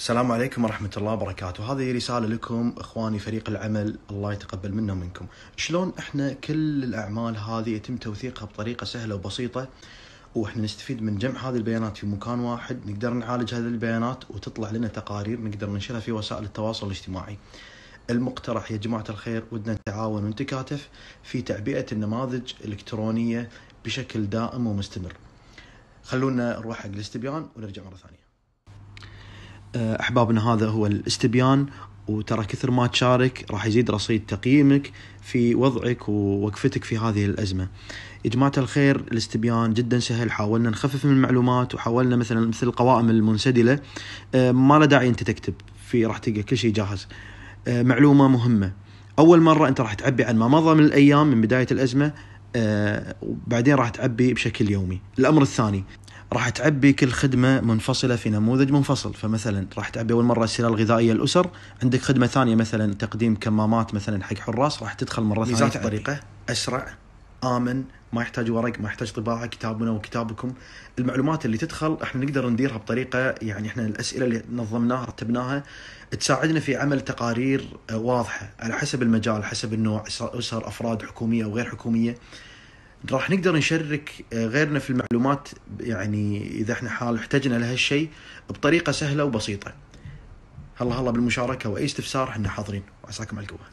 السلام عليكم ورحمة الله وبركاته، هذه رسالة لكم اخواني فريق العمل الله يتقبل منا ومنكم، شلون احنا كل الاعمال هذه يتم توثيقها بطريقة سهلة وبسيطة واحنا نستفيد من جمع هذه البيانات في مكان واحد، نقدر نعالج هذه البيانات وتطلع لنا تقارير نقدر ننشرها في وسائل التواصل الاجتماعي. المقترح يا جماعة الخير ودنا نتعاون ونتكاتف في تعبئة النماذج الإلكترونية بشكل دائم ومستمر. خلونا نروح حق الاستبيان ونرجع مرة ثانية. آه، احبابنا هذا هو الاستبيان وترى كثر ما تشارك راح يزيد رصيد تقييمك في وضعك ووقفتك في هذه الازمه. يا جماعه الخير الاستبيان جدا سهل حاولنا نخفف من المعلومات وحاولنا مثلا مثل القوائم المنسدله آه، ما له داعي انت تكتب في راح تلقى كل شيء جاهز. آه، معلومه مهمه اول مره انت راح تعبي عن ما مضى من الايام من بدايه الازمه وبعدين راح تعبي بشكل يومي. الامر الثاني راح تعبي كل خدمه منفصله في نموذج منفصل فمثلا راح تعبي اول مره السلال الغذائيه الاسر عندك خدمه ثانيه مثلا تقديم كمامات مثلا حق حراس راح تدخل مره ثانيه ميزات الطريقه اسرع امن ما يحتاج ورق ما يحتاج طباعه كتابنا وكتابكم المعلومات اللي تدخل احنا نقدر نديرها بطريقه يعني احنا الاسئله اللي نظمناها رتبناها تساعدنا في عمل تقارير آه، واضحه على حسب المجال حسب النوع اسر افراد حكوميه وغير حكوميه راح نقدر نشرك آه، غيرنا في المعلومات يعني اذا احنا حال احتجنا لهالشيء بطريقه سهله وبسيطه. هلا هلا بالمشاركه واي استفسار احنا حاضرين وعساكم على القوه.